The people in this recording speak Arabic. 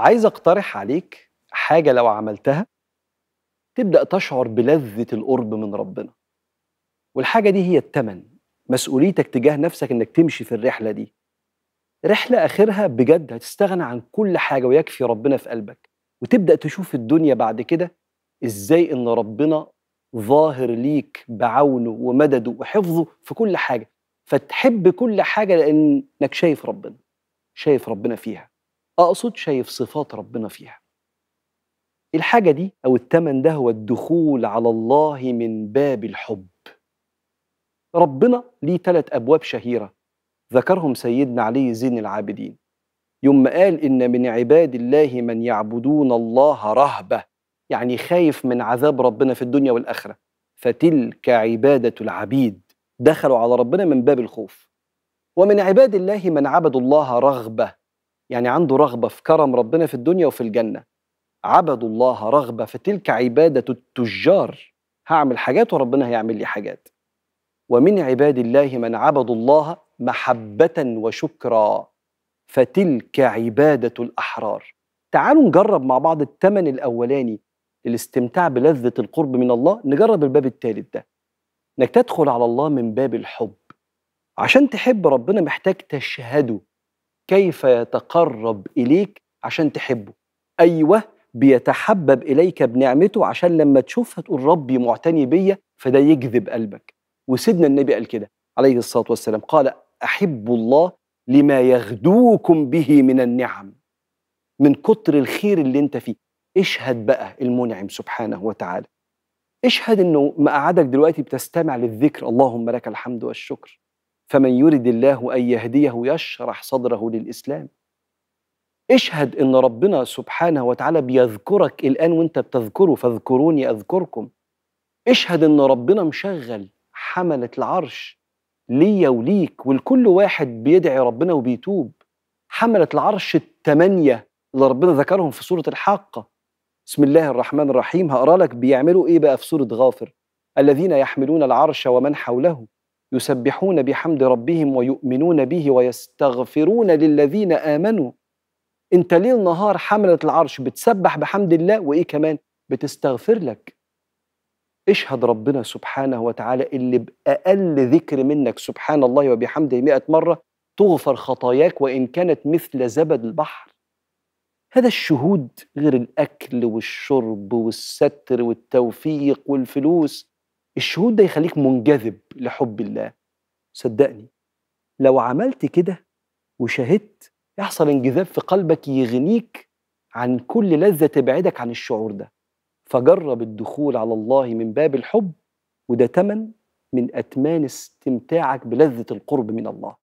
عايز اقترح عليك حاجه لو عملتها تبدا تشعر بلذه القرب من ربنا والحاجه دي هي التمن مسؤوليتك تجاه نفسك انك تمشي في الرحله دي رحله اخرها بجد هتستغنى عن كل حاجه ويكفي ربنا في قلبك وتبدا تشوف الدنيا بعد كده ازاي ان ربنا ظاهر ليك بعونه ومدده وحفظه في كل حاجه فتحب كل حاجه لانك شايف ربنا شايف ربنا فيها اقصد شايف صفات ربنا فيها الحاجه دي او التمن ده هو الدخول على الله من باب الحب ربنا ليه ثلاث ابواب شهيره ذكرهم سيدنا علي زين العابدين يوم قال ان من عباد الله من يعبدون الله رهبه يعني خايف من عذاب ربنا في الدنيا والاخره فتلك عباده العبيد دخلوا على ربنا من باب الخوف ومن عباد الله من عبدوا الله رغبه يعني عنده رغبة في كرم ربنا في الدنيا وفي الجنة عبدوا الله رغبة فتلك عبادة التجار هعمل حاجات وربنا هيعمل لي حاجات ومن عباد الله من عبدوا الله محبة وشكرا فتلك عبادة الأحرار تعالوا نجرب مع بعض الثمن الأولاني للاستمتاع بلذة القرب من الله نجرب الباب الثالث ده انك تدخل على الله من باب الحب عشان تحب ربنا محتاج تشهده كيف يتقرب إليك عشان تحبه أيوه بيتحبب إليك بنعمته عشان لما تشوفها تقول ربي معتني بيا فده يجذب قلبك وسيدنا النبي قال كده عليه الصلاة والسلام قال أحب الله لما يغدوكم به من النعم من كتر الخير اللي انت فيه اشهد بقى المنعم سبحانه وتعالى اشهد انه ما قعدك دلوقتي بتستمع للذكر اللهم لك الحمد والشكر فمن يرد الله ان يهديه يشرح صدره للاسلام اشهد ان ربنا سبحانه وتعالى بيذكرك الان وانت بتذكره فاذكروني اذكركم اشهد ان ربنا مشغل حمله العرش ليا وليك ولكل واحد بيدعي ربنا وبيتوب حمله العرش الثمانيه اللي ربنا ذكرهم في سوره الحاقه بسم الله الرحمن الرحيم هقرا لك بيعملوا ايه بقى في سوره غافر الذين يحملون العرش ومن حوله يسبحون بحمد ربهم ويؤمنون به ويستغفرون للذين امنوا انت ليل نهار حمله العرش بتسبح بحمد الله وايه كمان بتستغفر لك اشهد ربنا سبحانه وتعالى اللي باقل ذكر منك سبحان الله وبحمده مئة مره تغفر خطاياك وان كانت مثل زبد البحر هذا الشهود غير الاكل والشرب والستر والتوفيق والفلوس الشهود ده يخليك منجذب لحب الله صدقني لو عملت كده وشهدت يحصل انجذاب في قلبك يغنيك عن كل لذة تبعدك عن الشعور ده فجرب الدخول على الله من باب الحب وده تمن من أتمان استمتاعك بلذة القرب من الله